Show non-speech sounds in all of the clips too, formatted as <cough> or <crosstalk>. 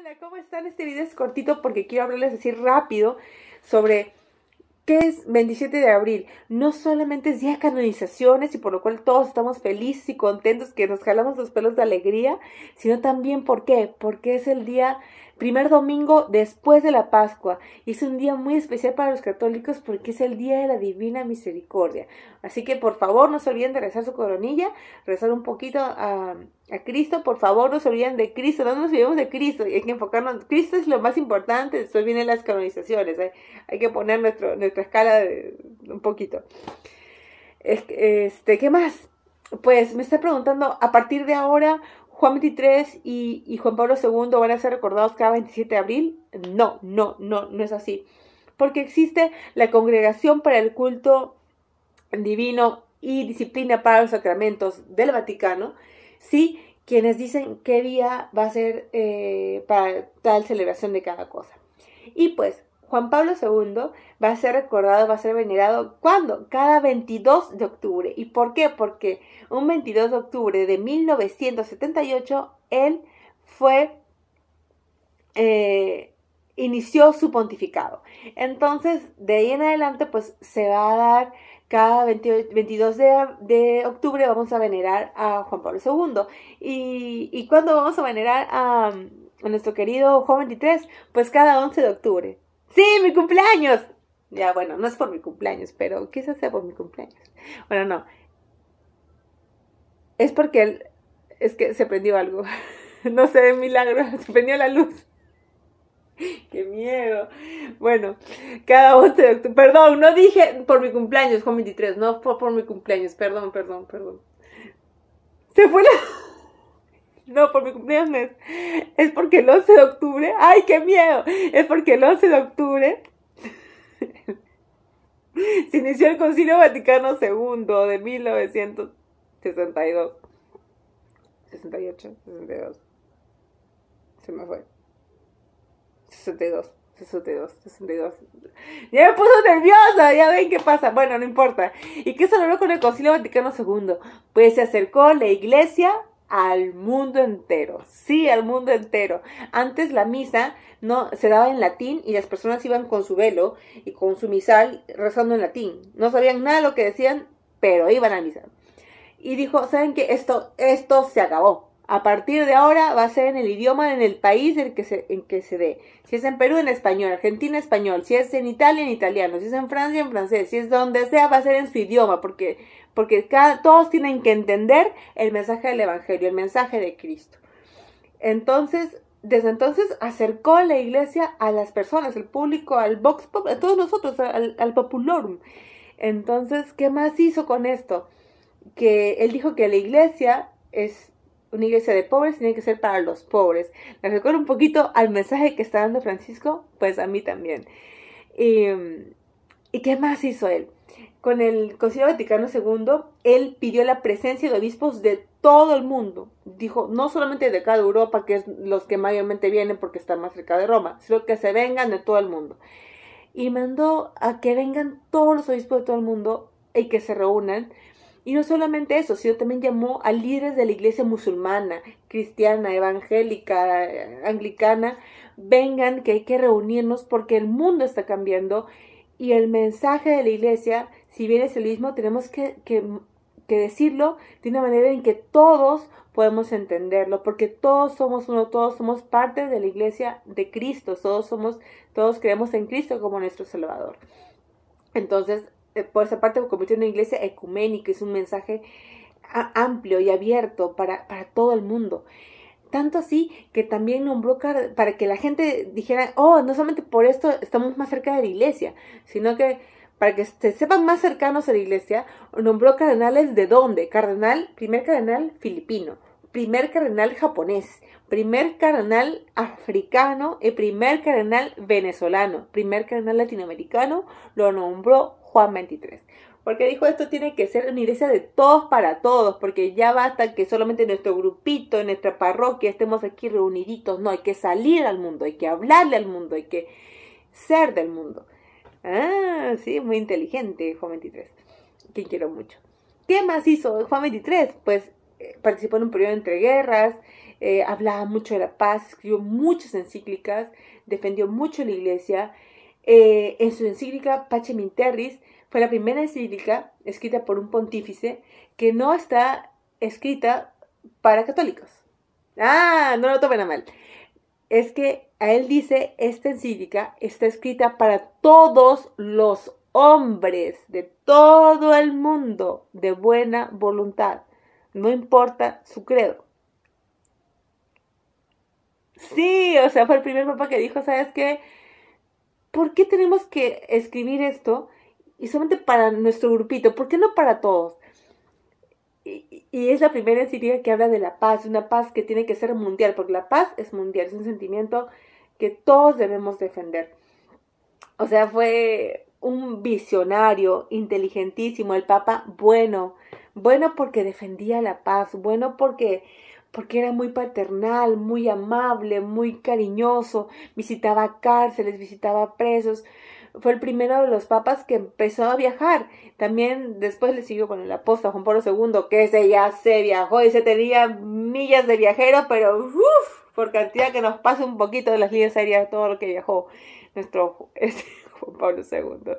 Hola, ¿cómo están? Este video es cortito porque quiero hablarles así rápido sobre qué es 27 de abril. No solamente es día de canonizaciones y por lo cual todos estamos felices y contentos que nos jalamos los pelos de alegría, sino también por qué, porque es el día primer domingo después de la Pascua. Y es un día muy especial para los católicos porque es el día de la Divina Misericordia. Así que por favor no se olviden de rezar su coronilla, rezar un poquito a, Cristo. Por favor no se olviden de Cristo, no nos olvidemos de Cristo. Y hay que enfocarnos, Cristo es lo más importante, después vienen las canonizaciones. ¿eh? Hay, que poner nuestro, nuestra escala un poquito. Este, ¿Qué más? Pues me está preguntando, a partir de ahora Juan 23 y, Juan Pablo II van a ser recordados cada 27 de abril. No, no, no, no es así. Porque existe la congregación para el culto divino y disciplina para los sacramentos del Vaticano, ¿sí? Quienes dicen qué día va a ser eh, para tal celebración de cada cosa. Y pues Juan Pablo II va a ser recordado, va a ser venerado, ¿cuándo? Cada 22 de octubre. ¿Y por qué? Porque un 22 de octubre de 1978, él fue... Eh, inició su pontificado. Entonces, de ahí en adelante, pues se va a dar cada 22 de, octubre vamos a venerar a Juan Pablo II. ¿Y, y cuándo vamos a venerar a, a nuestro querido Juan 23? Pues cada 11 de octubre. Sí, mi cumpleaños. Ya, bueno, no es por mi cumpleaños, pero quizás sea por mi cumpleaños. Bueno, no. Es porque él, es que se prendió algo. <laughs> no sé milagro, <laughs> se prendió la luz. <laughs> Qué miedo. Bueno, cada uno... Perdón, no dije por mi cumpleaños, Juan 23, no fue por mi cumpleaños. Perdón, perdón, perdón. Se fue la. No, por mi cumpleaños. Es porque el 11 de octubre. ¡Ay, qué miedo! Es porque el 11 de octubre <laughs> se inició el Concilio Vaticano II de 1962. 68, 62. Se me fue. 62. 62, 62. Ya me puso nerviosa, ya ven qué pasa. Bueno, no importa. ¿Y qué se logró con el Concilio Vaticano II? Pues se acercó la iglesia al mundo entero, sí, al mundo entero. Antes la misa no se daba en latín y las personas iban con su velo y con su misal rezando en latín. No sabían nada lo que decían, pero iban a misa. Y dijo, ¿saben que Esto, esto se acabó. A partir de ahora va a ser en el idioma, en el país en que se, en que se dé. Si es en Perú, en español, Argentina, español, si es en Italia, en italiano, si es en Francia, en francés, si es donde sea, va a ser en su idioma, porque porque todos tienen que entender el mensaje del Evangelio, el mensaje de Cristo. Entonces, desde entonces acercó la iglesia a las personas, al público, al Vox Pop, a todos nosotros, al, al Entonces, ¿qué más hizo con esto? Que él dijo que la iglesia es una iglesia de pobres, tiene que ser para los pobres. Me recuerda un poquito al mensaje que está dando Francisco, pues a mí también. ¿y qué más hizo él? con el Concilio Vaticano II, él pidió la presencia de obispos de todo el mundo. Dijo, no solamente de cada Europa, que es los que mayormente vienen porque están más cerca de Roma, sino que se vengan de todo el mundo. Y mandó a que vengan todos los obispos de todo el mundo y que se reúnan. Y no solamente eso, sino también llamó a líderes de la iglesia musulmana, cristiana, evangélica, anglicana, vengan, que hay que reunirnos porque el mundo está cambiando y el mensaje de la iglesia, si bien es el mismo, tenemos que, decirlo de una manera en que todos podemos entenderlo, porque todos somos uno, todos somos parte de la iglesia de Cristo, todos somos, todos creemos en Cristo como nuestro Salvador. Entonces, eh, por esa parte, convirtió en una iglesia ecuménica, es un mensaje amplio y abierto para, para todo el mundo. Tanto así que también nombró para que la gente dijera, oh, no solamente por esto estamos más cerca de la iglesia, sino que para que se sepan más cercanos a la iglesia, nombró cardenales de dónde? Cardenal, primer cardenal filipino, primer cardenal japonés, primer cardenal africano y primer cardenal venezolano, primer cardenal latinoamericano, lo nombró Juan XXIII porque dijo esto tiene que ser una iglesia de todos para todos, porque ya basta que solamente nuestro grupito, nuestra parroquia estemos aquí reuniditos, no, hay que salir al mundo, hay que hablarle al mundo, hay que ser del mundo. Ah, sí, muy inteligente Juan 23, Quien quiero mucho. ¿Qué más hizo Juan 23? Pues eh, participó en un periodo entre guerras, eh, hablaba mucho de la paz, escribió muchas encíclicas, defendió mucho la iglesia, eh, en su encíclica Pacem fue la primera encíclica escrita por un pontífice que no está escrita para católicos. Ah, no lo tomen a mal. Es que a él dice, esta encíclica está escrita para todos los hombres de todo el mundo de buena voluntad, no importa su credo. Sí, o sea, fue el primer papá que dijo, ¿sabes qué? ¿por qué tenemos que escribir esto y solamente para nuestro grupito? ¿Por qué no para todos? Y, es la primera encíclica que habla de la paz, una paz que tiene que ser mundial, porque la paz es mundial, es un sentimiento que todos debemos defender. O sea, fue un visionario, inteligentísimo, el Papa bueno, bueno porque defendía la paz, bueno porque porque era muy paternal, muy amable, muy cariñoso, visitaba cárceles, visitaba presos. Fue el primero de los papas que empezó a viajar. También después le siguió con el apóstol Juan Pablo II, que ese ya se viajó y se tenía millas de viajeros, pero uff, por cantidad que nos pase un poquito de las líneas aéreas todo lo que viajó nuestro <laughs> este Juan Pablo II.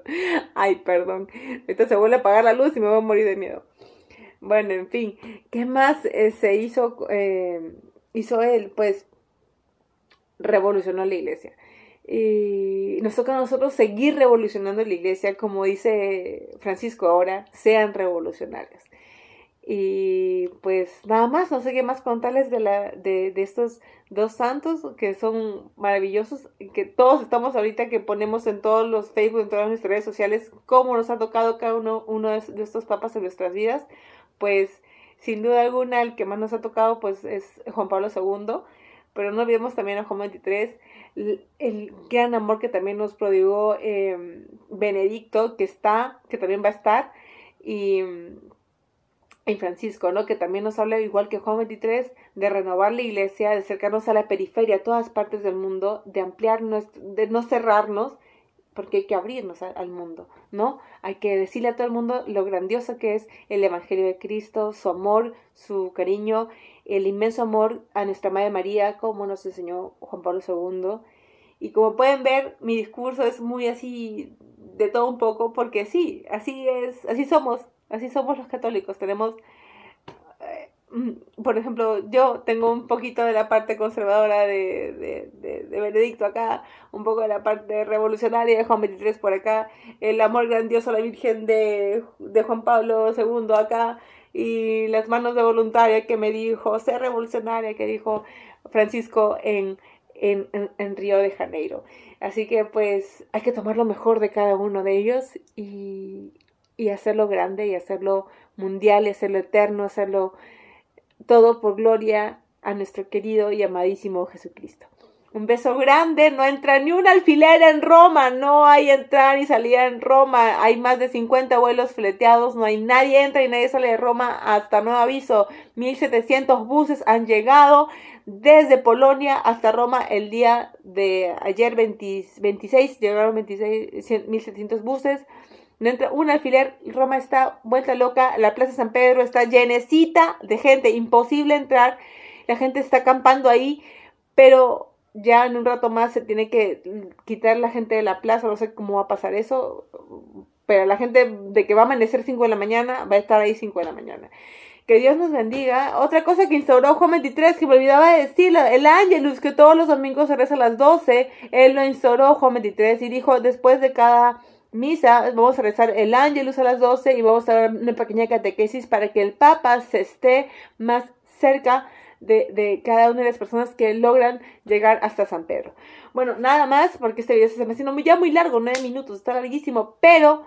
Ay, perdón. Ahorita se vuelve a apagar la luz y me voy a morir de miedo. Bueno, en fin, ¿qué más eh, se hizo, eh, hizo él? Pues revolucionó la iglesia. Y nos toca a nosotros seguir revolucionando la iglesia, como dice Francisco ahora, sean revolucionarios. Y pues nada más, no sé qué más contarles de, la, de, de estos dos santos que son maravillosos, que todos estamos ahorita que ponemos en todos los Facebook, en todas nuestras redes sociales, cómo nos ha tocado cada uno, uno de estos papas en nuestras vidas pues sin duda alguna el que más nos ha tocado pues es Juan Pablo II, pero no olvidemos también a Juan 23, el, gran amor que también nos prodigó eh, Benedicto, que está, que también va a estar, y Francisco, ¿no? Que también nos habla, igual que Juan 23, de renovar la iglesia, de acercarnos a la periferia, a todas partes del mundo, de ampliar, de no cerrarnos, porque hay que abrirnos al mundo, ¿no? Hay que decirle a todo el mundo lo grandioso que es el Evangelio de Cristo, su amor, su cariño, el inmenso amor a nuestra Madre María, como nos enseñó Juan Pablo II. Y como pueden ver, mi discurso es muy así de todo un poco, porque sí, así es, así somos, así somos los católicos, tenemos Mm, por ejemplo, yo tengo un poquito de la parte conservadora de, de, Benedicto acá, un poco de la parte revolucionaria de Juan 23 por acá, el amor grandioso a la Virgen de, Juan Pablo II acá, y las manos de voluntaria que me dijo, ser revolucionaria, que dijo Francisco en, en, Río de Janeiro. Así que pues hay que tomar lo mejor de cada uno de ellos y, y hacerlo grande y hacerlo mundial y hacerlo eterno, hacerlo todo por gloria a nuestro querido y amadísimo Jesucristo. Un beso grande, no entra ni un alfiler en Roma, no hay entrar ni salida en Roma, hay más de 50 vuelos fleteados, no hay nadie entra y nadie sale de Roma hasta nuevo aviso. 1700 buses han llegado desde Polonia hasta Roma el día de ayer 26, llegaron 26, 1700 buses. No entra un alfiler, Roma está vuelta loca, la Plaza San Pedro está llenecita de gente, imposible entrar, la gente está acampando ahí, pero ya en un rato más se tiene que quitar la gente de la plaza, no sé cómo va a pasar eso, pero la gente de que va a amanecer 5 de la mañana va a estar ahí 5 de la mañana. Que Dios nos bendiga. Otra cosa que instauró Juan 23, que me olvidaba de decirlo, el Angelus, que todos los domingos se reza a las 12, él lo instauró Juan 23 y dijo, después de cada misa, vamos a rezar el ángelus a las 12 y vamos a dar una pequeña catequesis para que el Papa se esté más cerca de, cada una de las personas que logran llegar hasta San Pedro. Bueno, nada más, porque este video se me haciendo ya muy largo, nueve minutos, está larguísimo, pero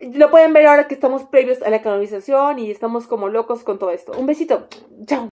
lo pueden ver ahora que estamos previos a la canonización y estamos como locos con todo esto. Un besito, chao.